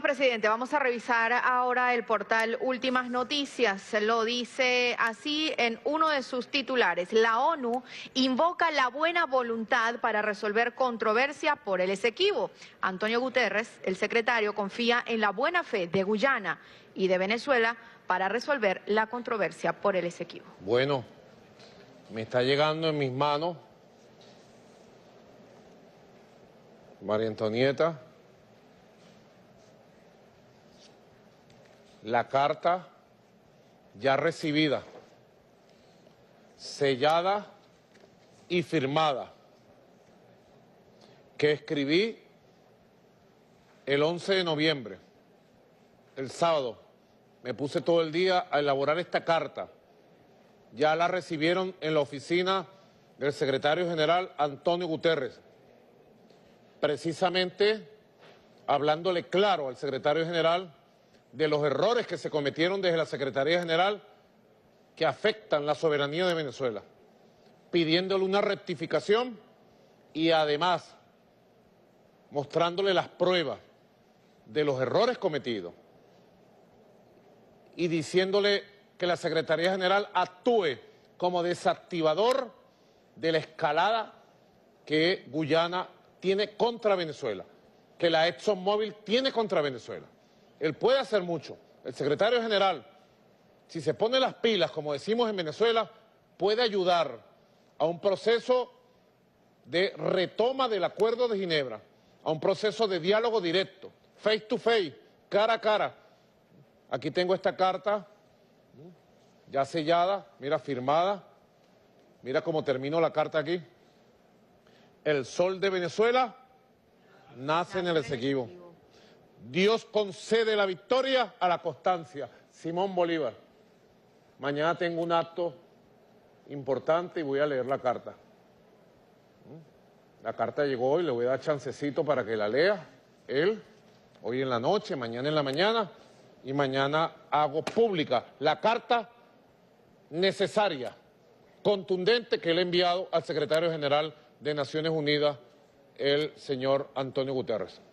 presidente. Vamos a revisar ahora el portal Últimas Noticias. Lo dice así en uno de sus titulares. La ONU invoca la buena voluntad para resolver controversia por el Esequibo. Antonio Guterres, el secretario, confía en la buena fe de Guyana y de Venezuela para resolver la controversia por el Esequibo. Bueno, me está llegando en mis manos María Antonieta. la carta ya recibida, sellada y firmada, que escribí el 11 de noviembre, el sábado. Me puse todo el día a elaborar esta carta. Ya la recibieron en la oficina del secretario general Antonio Guterres. Precisamente hablándole claro al secretario general de los errores que se cometieron desde la Secretaría General que afectan la soberanía de Venezuela, pidiéndole una rectificación y además mostrándole las pruebas de los errores cometidos y diciéndole que la Secretaría General actúe como desactivador de la escalada que Guyana tiene contra Venezuela, que la ExxonMobil tiene contra Venezuela. Él puede hacer mucho. El secretario general, si se pone las pilas, como decimos en Venezuela, puede ayudar a un proceso de retoma del Acuerdo de Ginebra, a un proceso de diálogo directo, face to face, cara a cara. Aquí tengo esta carta ya sellada, mira, firmada. Mira cómo termino la carta aquí. El sol de Venezuela nace en el Esequibo. Dios concede la victoria a la constancia. Simón Bolívar. Mañana tengo un acto importante y voy a leer la carta. ¿Mm? La carta llegó hoy, le voy a dar chancecito para que la lea él, hoy en la noche, mañana en la mañana, y mañana hago pública la carta necesaria, contundente, que le ha enviado al secretario general de Naciones Unidas, el señor Antonio Guterres.